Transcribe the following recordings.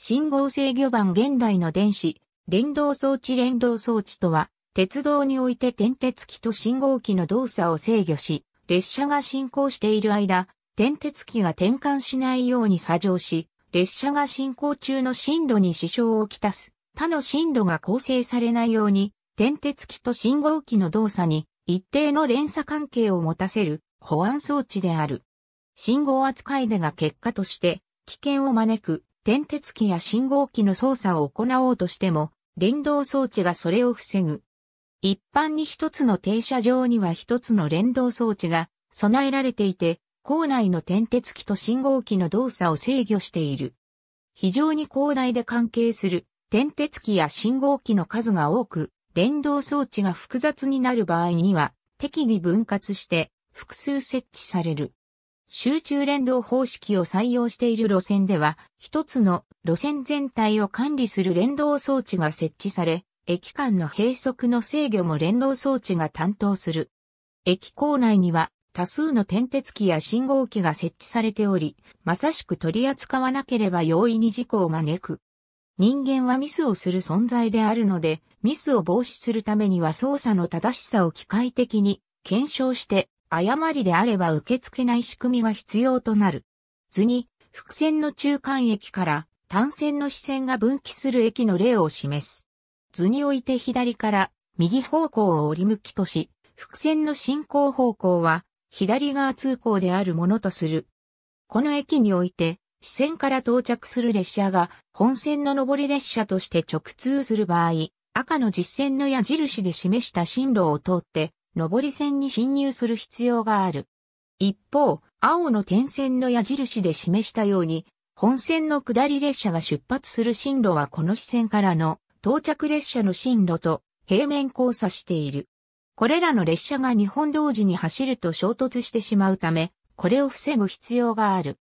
信号制御盤現代の電子、連動装置連動装置とは、鉄道において点鉄機と信号機の動作を制御し、列車が進行している間、点鉄機が転換しないように作業し、列車が進行中の震度に支障をきたす。他の震度が構成されないように、点鉄機と信号機の動作に一定の連鎖関係を持たせる保安装置である。信号扱いでが結果として危険を招く点鉄機や信号機の操作を行おうとしても、連動装置がそれを防ぐ。一般に一つの停車場には一つの連動装置が備えられていて、校内の点鉄機と信号機の動作を制御している。非常に広大で関係する点鉄機や信号機の数が多く、連動装置が複雑になる場合には、適宜分割して複数設置される。集中連動方式を採用している路線では、一つの路線全体を管理する連動装置が設置され、駅間の閉塞の制御も連動装置が担当する。駅構内には多数の点鉄機や信号機が設置されており、まさしく取り扱わなければ容易に事故を招く。人間はミスをする存在であるので、ミスを防止するためには操作の正しさを機械的に検証して誤りであれば受け付けない仕組みが必要となる。図に、伏線の中間駅から単線の視線が分岐する駅の例を示す。図において左から右方向を折り向きとし、伏線の進行方向は左側通行であるものとする。この駅において、支線から到着する列車が本線の上り列車として直通する場合、赤の実線の矢印で示した進路を通って上り線に進入する必要がある。一方、青の点線の矢印で示したように、本線の下り列車が出発する進路はこの支線からの到着列車の進路と平面交差している。これらの列車が日本同時に走ると衝突してしまうため、これを防ぐ必要がある。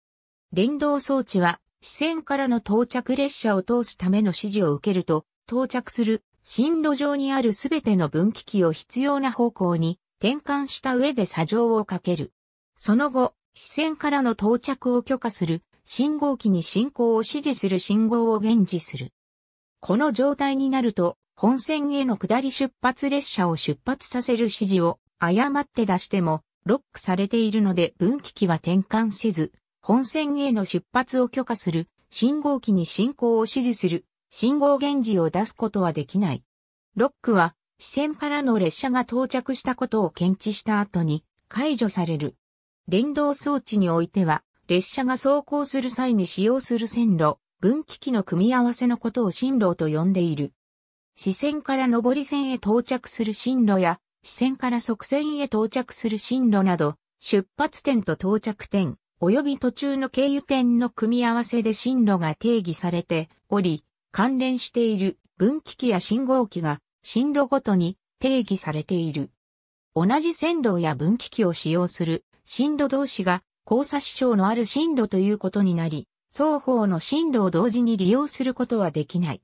連動装置は、支線からの到着列車を通すための指示を受けると、到着する進路上にあるすべての分岐器を必要な方向に転換した上で作上をかける。その後、視線からの到着を許可する信号機に進行を指示する信号を現示する。この状態になると、本線への下り出発列車を出発させる指示を誤って出しても、ロックされているので分岐器は転換せず、本線への出発を許可する信号機に進行を指示する信号源氏を出すことはできない。ロックは、支線からの列車が到着したことを検知した後に解除される。連動装置においては、列車が走行する際に使用する線路、分岐器の組み合わせのことを進路と呼んでいる。支線から上り線へ到着する進路や、支線から側線へ到着する進路など、出発点と到着点、及び途中の経由点の組み合わせで進路が定義されており、関連している分岐器や信号機が進路ごとに定義されている。同じ線路や分岐器を使用する進路同士が交差支障のある進路ということになり、双方の進路を同時に利用することはできない。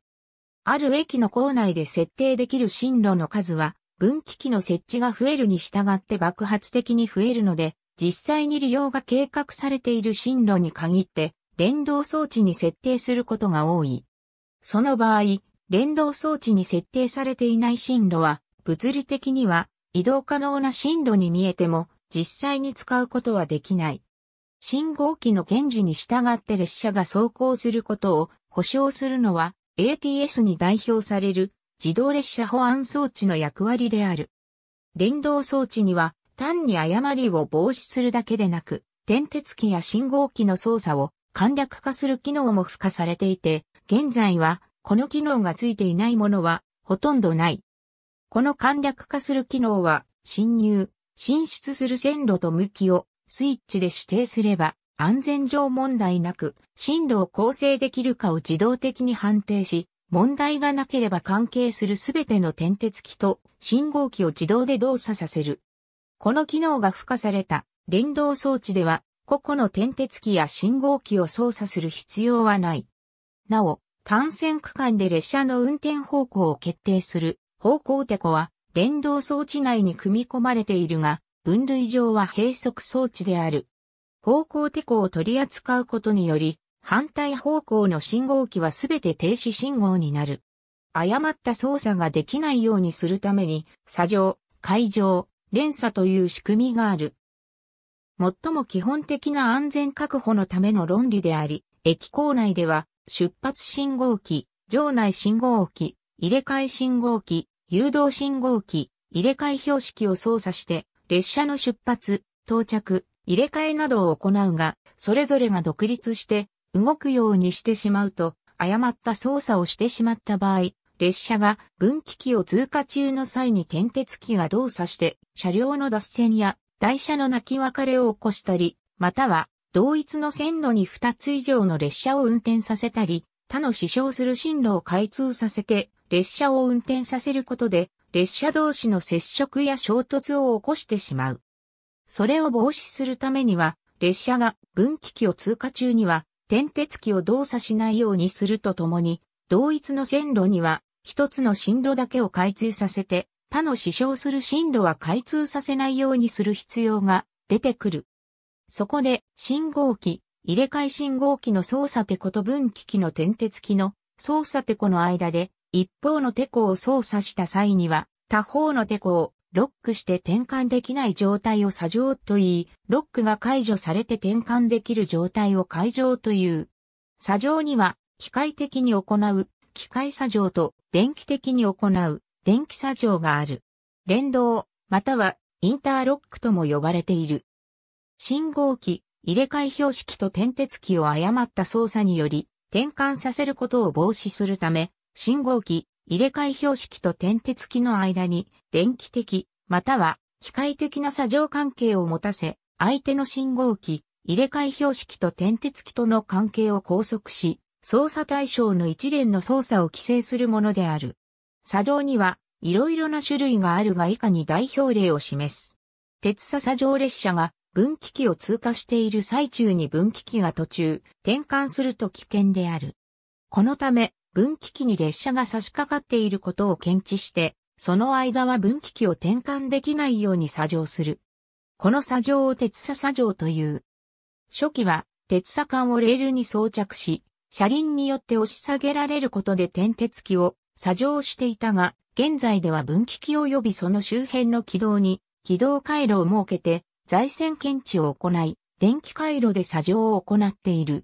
ある駅の構内で設定できる進路の数は、分岐器の設置が増えるに従って爆発的に増えるので、実際に利用が計画されている進路に限って、連動装置に設定することが多い。その場合、連動装置に設定されていない進路は、物理的には移動可能な進路に見えても、実際に使うことはできない。信号機の検事に従って列車が走行することを保証するのは ATS に代表される自動列車保安装置の役割である。連動装置には単に誤りを防止するだけでなく、点鉄機や信号機の操作を簡略化する機能も付加されていて、現在は、この機能がついていないものは、ほとんどない。この簡略化する機能は、侵入、進出する線路と向きをスイッチで指定すれば、安全上問題なく、進路を構成できるかを自動的に判定し、問題がなければ関係するすべての点滴機と信号機を自動で動作させる。この機能が付加された連動装置では、個々の点滴機や信号機を操作する必要はない。なお、単線区間で列車の運転方向を決定する方向テコは連動装置内に組み込まれているが、分類上は閉塞装置である。方向テコを取り扱うことにより、反対方向の信号機はすべて停止信号になる。誤った操作ができないようにするために、左上、海上、連鎖という仕組みがある。最も基本的な安全確保のための論理であり、駅構内では出発信号機、場内信号機、入れ替え信号機、誘導信号機、入れ替え標識を操作して、列車の出発、到着、入れ替えなどを行うが、それぞれが独立して動くようにしてしまうと、誤った操作をしてしまった場合、列車が分岐器を通過中の際に点鉄機が動作して、車両の脱線や台車の泣き別れを起こしたり、または同一の線路に2つ以上の列車を運転させたり、他の死傷する進路を開通させて、列車を運転させることで、列車同士の接触や衝突を起こしてしまう。それを防止するためには、列車が分岐器を通過中には、点鉄器を動作しないようにするとともに、同一の線路には、一つの進路だけを開通させて、他の死傷する進路は開通させないようにする必要が出てくる。そこで、信号機、入れ替え信号機の操作テコと分岐機の点鉄機の操作テコの間で、一方のテコを操作した際には、他方のテコをロックして転換できない状態を作状と言い、ロックが解除されて転換できる状態を解錠という。作状には、機械的に行う、機械作状と、電気的に行う、電気作状がある。連動、または、インターロックとも呼ばれている。信号機、入れ替え標識と点鉄機を誤った操作により、転換させることを防止するため、信号機、入れ替え標識と点鉄機の間に、電気的、または機械的な作業関係を持たせ、相手の信号機、入れ替え標識と点鉄機との関係を拘束し、操作対象の一連の操作を規制するものである。作業には、いろいろな種類があるが以下に代表例を示す。鉄砂作業列車が分岐器を通過している最中に分岐器が途中、転換すると危険である。このため、分岐器に列車が差し掛かっていることを検知して、その間は分岐器を転換できないように作乗する。この作乗を鉄砂作乗という。初期は、鉄砂管をレールに装着し、車輪によって押し下げられることで転鉄機を作乗していたが、現在では分岐器及びその周辺の軌道に軌道回路を設けて在線検知を行い、電気回路で作業を行っている。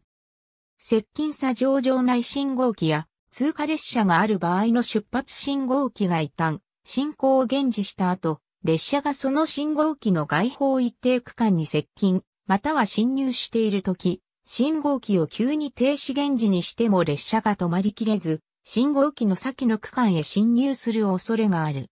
接近作業場内信号機や通過列車がある場合の出発信号機が一旦進行を現時した後、列車がその信号機の外方一定区間に接近、または侵入しているとき、信号機を急に停止現時にしても列車が止まりきれず、信号機の先の区間へ侵入する恐れがある。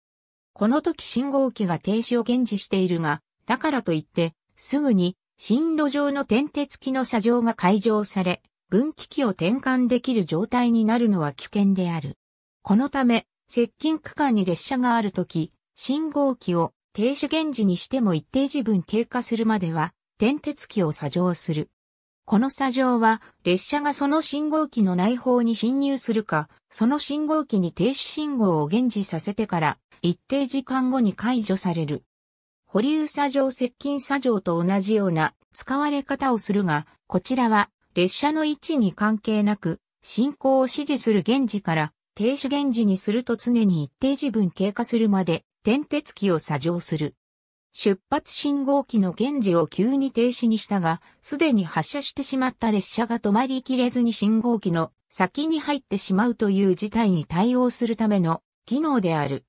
この時信号機が停止を現時しているが、だからといって、すぐに進路上の点鉄機の車上が解錠され、分岐器を転換できる状態になるのは危険である。このため、接近区間に列車があるとき、信号機を停止現時にしても一定時分経過するまでは、点鉄機を作乗する。この作乗は、列車がその信号機の内方に侵入するか、その信号機に停止信号を現時させてから、一定時間後に解除される。保留砂上接近作上と同じような使われ方をするが、こちらは列車の位置に関係なく、進行を指示する源時から停止源時にすると常に一定時分経過するまで点鉄機を作上する。出発信号機の現時を急に停止にしたが、すでに発車してしまった列車が止まりきれずに信号機の先に入ってしまうという事態に対応するための機能である。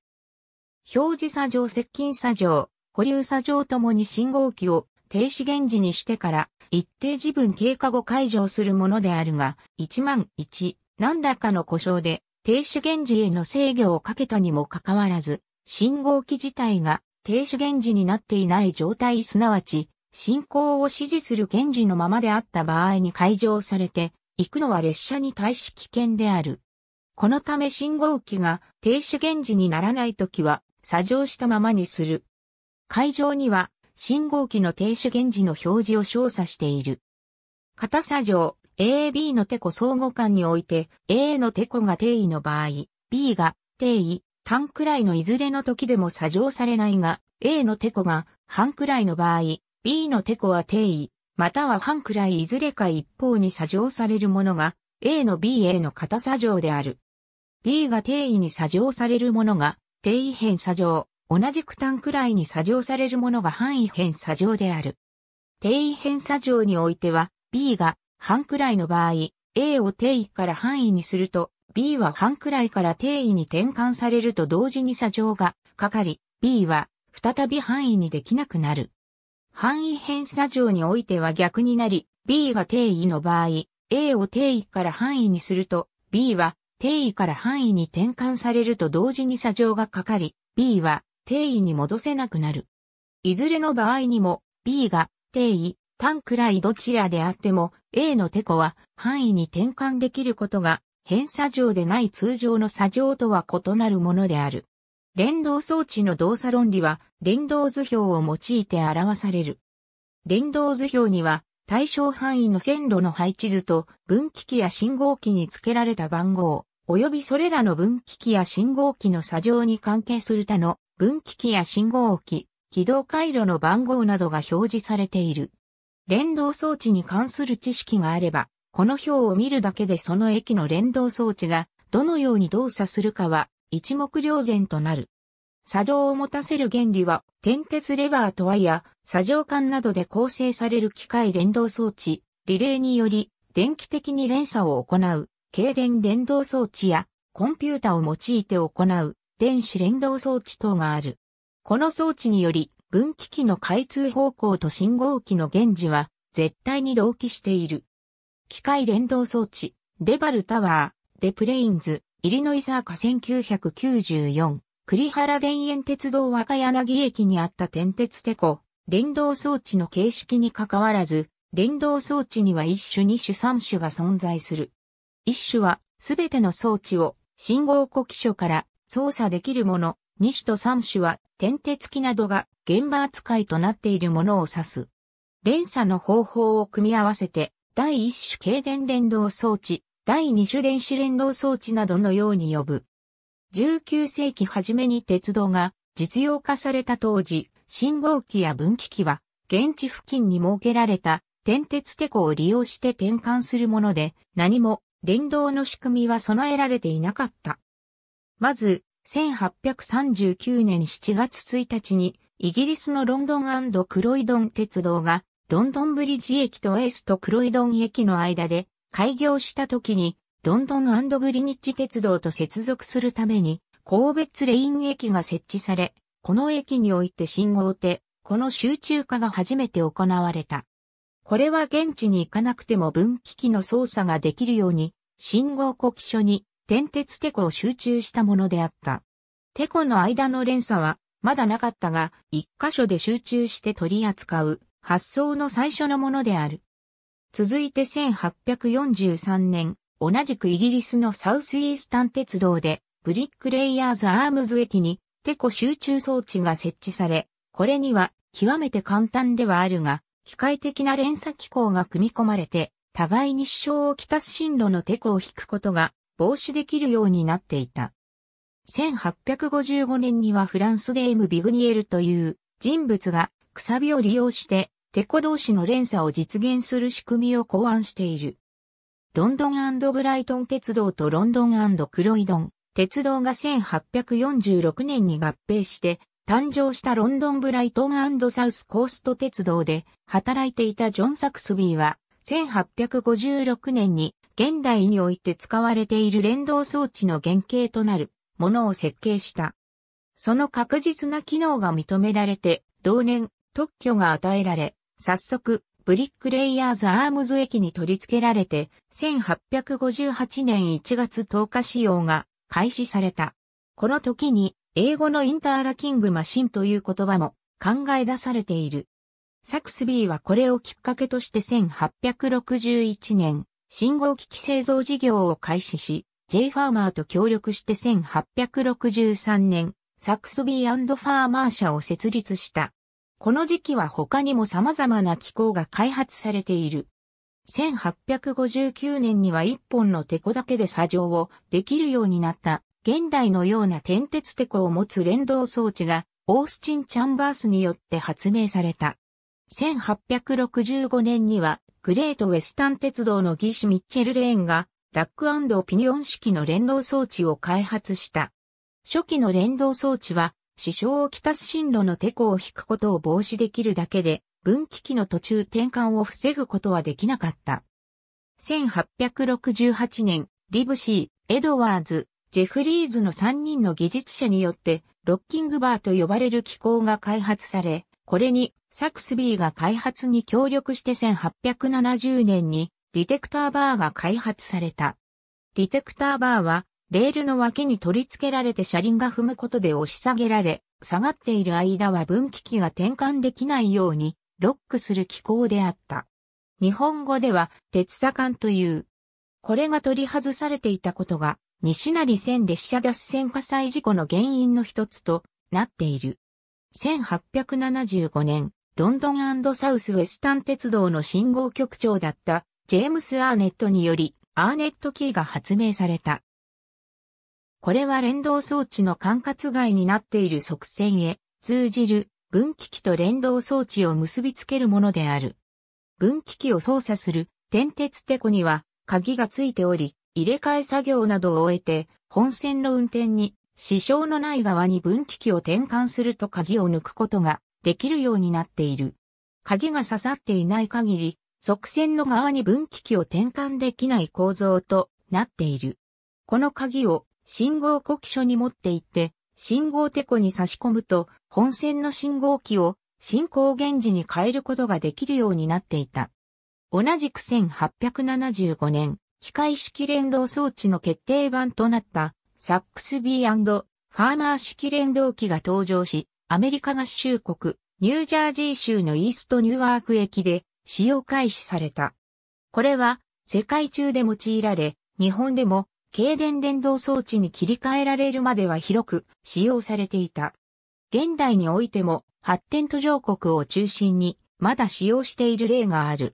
表示作上接近作上、保留作業ともに信号機を停止現時にしてから一定時分経過後解除するものであるが、1万1何らかの故障で停止現時への制御をかけたにもかかわらず、信号機自体が停止現時になっていない状態すなわち、進行を指示する現時のままであった場合に解除されて、行くのは列車に対し危険である。このため信号機が停止現時にならないときは、作業したままにする。会場には信号機の停止現時の表示を照査している。硬さ上 AB のテコ相互間において A のテコが定位の場合、B が定位、単くらいのいずれの時でも作乗されないが、A のテコが半くらいの場合、B のテコは定位、または半くらいいずれか一方に作乗されるものが、A の B A の硬さ上である。B が定位に作乗されるものが、定位辺作乗、同じ区間くらいに作乗されるものが範囲変作乗である。定位変作乗においては、B が半くらいの場合、A を定位から範囲にすると、B は半くらいから定位に転換されると同時に作乗がかかり、B は再び範囲にできなくなる。範囲偏差上においては逆になり、B が定位の場合、A を定位から範囲にすると、B は定位から範囲に転換されると同時に作乗がかかり、B は定位に戻せなくなる。いずれの場合にも、B が定位、単位どちらであっても、A のテコは範囲に転換できることが、偏差乗でない通常の作上とは異なるものである。連動装置の動作論理は、連動図表を用いて表される。連動図表には、対象範囲の線路の配置図と分岐器や信号機に付けられた番号、及びそれらの分岐器や信号機の作上に関係する他の分岐器や信号機、軌道回路の番号などが表示されている。連動装置に関する知識があれば、この表を見るだけでその駅の連動装置がどのように動作するかは一目瞭然となる。作動を持たせる原理は、点鉄レバーとワイヤ、作動管などで構成される機械連動装置、リレーにより、電気的に連鎖を行う、経電連動装置や、コンピュータを用いて行う、電子連動装置等がある。この装置により、分岐器の開通方向と信号機の現時は、絶対に同期している。機械連動装置、デバルタワー、デプレインズ、イリノイザーカ1994、栗原田園鉄道若柳駅にあった天鉄テコ、連動装置の形式に関わらず、連動装置には一種二種三種が存在する。一種は、すべての装置を信号呼気所から操作できるもの、2種と3種は点鉄機などが現場扱いとなっているものを指す。連鎖の方法を組み合わせて、第1種軽電連動装置、第2種電子連動装置などのように呼ぶ。19世紀初めに鉄道が実用化された当時、信号機や分岐機は現地付近に設けられた点鉄テコを利用して転換するもので、何も連動の仕組みは備えられていなかった。まず、1839年7月1日に、イギリスのロンドンクロイドン鉄道が、ロンドンブリッジ駅とエースとクロイドン駅の間で開業した時に、ロンドングリニッジ鉄道と接続するために、神ツレイン駅が設置され、この駅において信号手、この集中化が初めて行われた。これは現地に行かなくても分岐器の操作ができるように、信号告書に天鉄テコを集中したものであった。テコの間の連鎖はまだなかったが、一箇所で集中して取り扱う発想の最初のものである。続いて1843年、同じくイギリスのサウスイースタン鉄道で、ブリックレイヤーズ・アームズ駅に、テコ集中装置が設置され、これには極めて簡単ではあるが、機械的な連鎖機構が組み込まれて、互いに支障をきたす進路のテコを引くことが防止できるようになっていた。1855年にはフランスゲームビグニエルという人物がくさびを利用してテコ同士の連鎖を実現する仕組みを考案している。ロンドンブライトン鉄道とロンドンクロイドン鉄道が1846年に合併して誕生したロンドンブライトンサウスコースト鉄道で働いていたジョン・サクスビーは1856年に現代において使われている連動装置の原型となるものを設計した。その確実な機能が認められて、同年特許が与えられ、早速、ブリックレイヤーズ・アームズ駅に取り付けられて、1858年1月10日使用が開始された。この時に、英語のインターラキングマシンという言葉も考え出されている。サクスビーはこれをきっかけとして1861年、信号機器製造事業を開始し、J ファーマーと協力して1863年、サクスビーファーマー社を設立した。この時期は他にも様々な機構が開発されている。1859年には一本のテコだけで作業をできるようになった現代のような天鉄テコを持つ連動装置がオースチン・チャンバースによって発明された。1865年にはグレートウェスタン鉄道の技師ミッチェル・レーンが、ラックオピニオン式の連動装置を開発した。初期の連動装置は、支障をきたす進路のテコを引くことを防止できるだけで、分岐器の途中転換を防ぐことはできなかった。1868年、リブシー、エドワーズ、ジェフリーズの3人の技術者によって、ロッキングバーと呼ばれる機構が開発され、これに、サクスビーが開発に協力して1870年に、ディテクターバーが開発された。ディテクターバーは、レールの脇に取り付けられて車輪が踏むことで押し下げられ、下がっている間は分岐器が転換できないように、ロックする機構であった。日本語では、鉄砂管という。これが取り外されていたことが、西成線列車脱線火災事故の原因の一つとなっている。1875年、ロンドンサウスウェスタン鉄道の信号局長だったジェームス・アーネットにより、アーネットキーが発明された。これは連動装置の管轄外になっている側線へ通じる分岐器と連動装置を結びつけるものである。分岐器を操作する点鉄テコには鍵がついており、入れ替え作業などを終えて本線の運転に支障のない側に分岐器を転換すると鍵を抜くことができるようになっている。鍵が刺さっていない限り、側線の側に分岐器を転換できない構造となっている。この鍵を信号呼気所に持って行って、信号テコに差し込むと、本線の信号機を進行源時に変えることができるようになっていた。同じく1875年、機械式連動装置の決定版となったサックスビーファーマー式連動機が登場し、アメリカ合衆国、ニュージャージー州のイーストニューワーク駅で使用開始された。これは世界中で用いられ、日本でも軽電連動装置に切り替えられるまでは広く使用されていた。現代においても発展途上国を中心にまだ使用している例がある。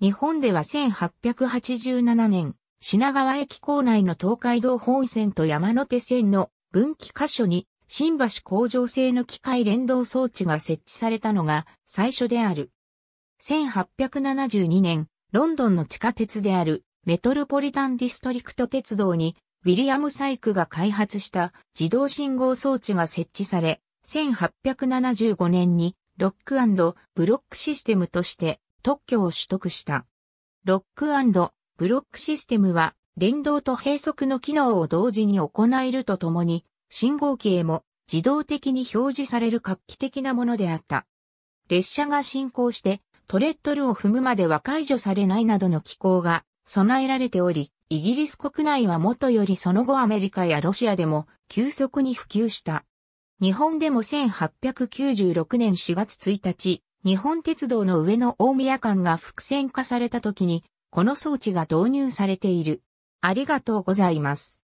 日本では1887年、品川駅構内の東海道本線と山手線の分岐箇所に新橋工場製の機械連動装置が設置されたのが最初である。1872年、ロンドンの地下鉄であるメトロポリタンディストリクト鉄道にウィリアム・サイクが開発した自動信号装置が設置され、1875年にロックブロックシステムとして特許を取得した。ロックブロックシステムは連動と閉塞の機能を同時に行えるとともに、信号機へも自動的に表示される画期的なものであった。列車が進行してトレッドルを踏むまでは解除されないなどの機構が備えられており、イギリス国内はもとよりその後アメリカやロシアでも急速に普及した。日本でも1896年4月1日、日本鉄道の上の大宮間が伏線化された時にこの装置が導入されている。ありがとうございます。